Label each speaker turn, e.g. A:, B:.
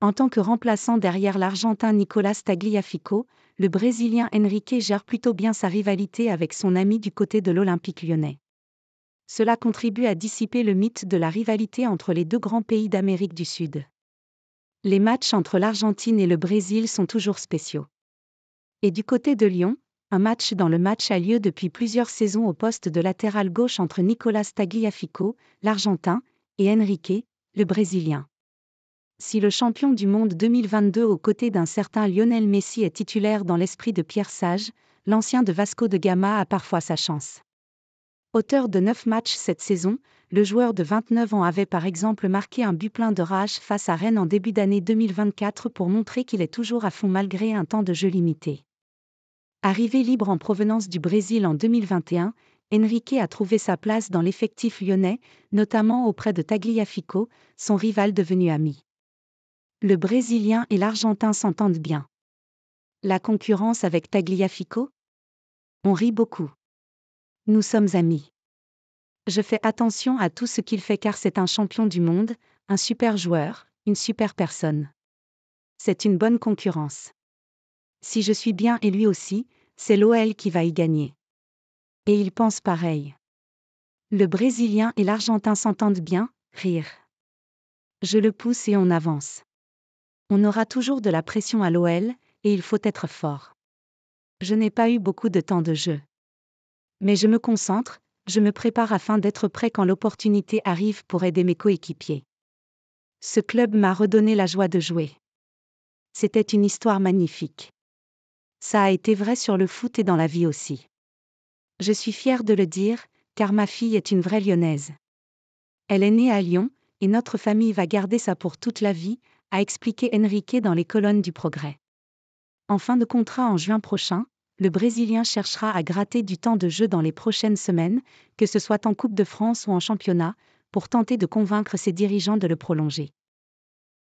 A: En tant que remplaçant derrière l'Argentin Nicolas Tagliafico, le Brésilien Henrique gère plutôt bien sa rivalité avec son ami du côté de l'Olympique lyonnais. Cela contribue à dissiper le mythe de la rivalité entre les deux grands pays d'Amérique du Sud. Les matchs entre l'Argentine et le Brésil sont toujours spéciaux. Et du côté de Lyon, un match dans le match a lieu depuis plusieurs saisons au poste de latéral gauche entre Nicolas Tagliafico, l'Argentin, et Henrique, le Brésilien. Si le champion du monde 2022 aux côtés d'un certain Lionel Messi est titulaire dans l'esprit de Pierre Sage, l'ancien de Vasco de Gama a parfois sa chance. Auteur de 9 matchs cette saison, le joueur de 29 ans avait par exemple marqué un but plein de rage face à Rennes en début d'année 2024 pour montrer qu'il est toujours à fond malgré un temps de jeu limité. Arrivé libre en provenance du Brésil en 2021, Enrique a trouvé sa place dans l'effectif lyonnais, notamment auprès de Tagliafico, son rival devenu ami. Le Brésilien et l'Argentin s'entendent bien. La concurrence avec Tagliafico On rit beaucoup. Nous sommes amis. Je fais attention à tout ce qu'il fait car c'est un champion du monde, un super joueur, une super personne. C'est une bonne concurrence. Si je suis bien et lui aussi, c'est l'OL qui va y gagner. Et il pense pareil. Le Brésilien et l'Argentin s'entendent bien, rire. Je le pousse et on avance. On aura toujours de la pression à l'OL, et il faut être fort. Je n'ai pas eu beaucoup de temps de jeu. Mais je me concentre, je me prépare afin d'être prêt quand l'opportunité arrive pour aider mes coéquipiers. Ce club m'a redonné la joie de jouer. C'était une histoire magnifique. Ça a été vrai sur le foot et dans la vie aussi. Je suis fière de le dire, car ma fille est une vraie lyonnaise. Elle est née à Lyon, et notre famille va garder ça pour toute la vie, a expliqué Enrique dans les colonnes du Progrès. En fin de contrat en juin prochain, le Brésilien cherchera à gratter du temps de jeu dans les prochaines semaines, que ce soit en Coupe de France ou en championnat, pour tenter de convaincre ses dirigeants de le prolonger.